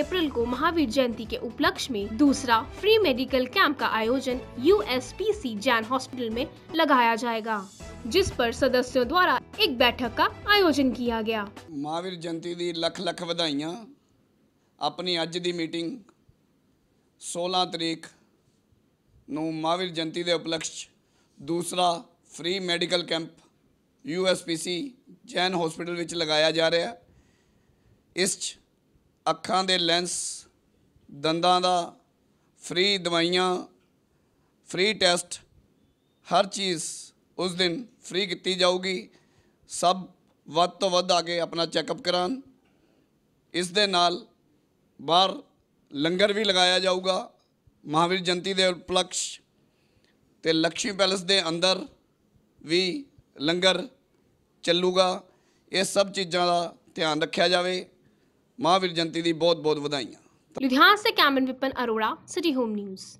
अप्रैल को महावीर जयंती के उपलक्ष्य में दूसरा फ्री मेडिकल कैंप का आयोजन यूएसपीसी जैन हॉस्पिटल में लगाया जाएगा ਜਿਸ ਪਰ ਸਦੱਸਿਆਂ ਦੁਆਰਾ ਇੱਕ ਬੈਠਕ ਦਾ ਆਯੋਜਨ ਕੀਤਾ ਗਿਆ ਮਹਾਵੀਰ ਜੰਤੀ ਦੀ ਲੱਖ ਲੱਖ ਵਧਾਈਆਂ ਆਪਣੀ ਅੱਜ ਦੀ ਮੀਟਿੰਗ 16 ਤਰੀਕ ਨੂੰ ਮਹਾਵੀਰ ਜੰਤੀ ਦੇ ਉਪਲਕਸ਼ ਦੂਸਰਾ free medical camp USPC Jain hospital ਵਿੱਚ ਲਗਾਇਆ ਜਾ ਰਿਹਾ ਇਸ 'ਚ ਅੱਖਾਂ ਦੇ ਲੈਂਸ ਦੰਦਾਂ ਦਾ ਫ੍ਰੀ ਦਵਾਈਆਂ ਫ੍ਰੀ ਟੈਸਟ ਹਰ ਚੀਜ਼ ਉਸ ਦਿਨ ਫ੍ਰੀ ਕੀਤੀ ਜਾਊਗੀ ਸਭ ਵੱਧ ਤੋਂ ਵੱਧ ਆ ਕੇ ਆਪਣਾ ਚੈੱਕਅਪ ਕਰਾਂ ਇਸ ਦੇ ਨਾਲ ਬਾਹਰ ਲੰਗਰ ਵੀ ਲਗਾਇਆ ਜਾਊਗਾ ਮਹਾਵੀਰ ਜੰਤੀ ਦੇ ਉਪਲਕਸ਼ ਤੇ ਲక్ష్ਮੀ ਪੈਲਸ ਦੇ ਅੰਦਰ ਵੀ ਲੰਗਰ ਚੱਲੂਗਾ ਇਹ ਸਭ ਚੀਜ਼ਾਂ ਦਾ ਧਿਆਨ ਰੱਖਿਆ ਜਾਵੇ ਮਹਾਵੀਰ ਜੰਤੀ ਦੀ ਬਹੁਤ ਬਹੁਤ ਵਧਾਈਆਂ ਲੁਧਿਆਣਾ ਸੇ cameraman Vipan Arora city home news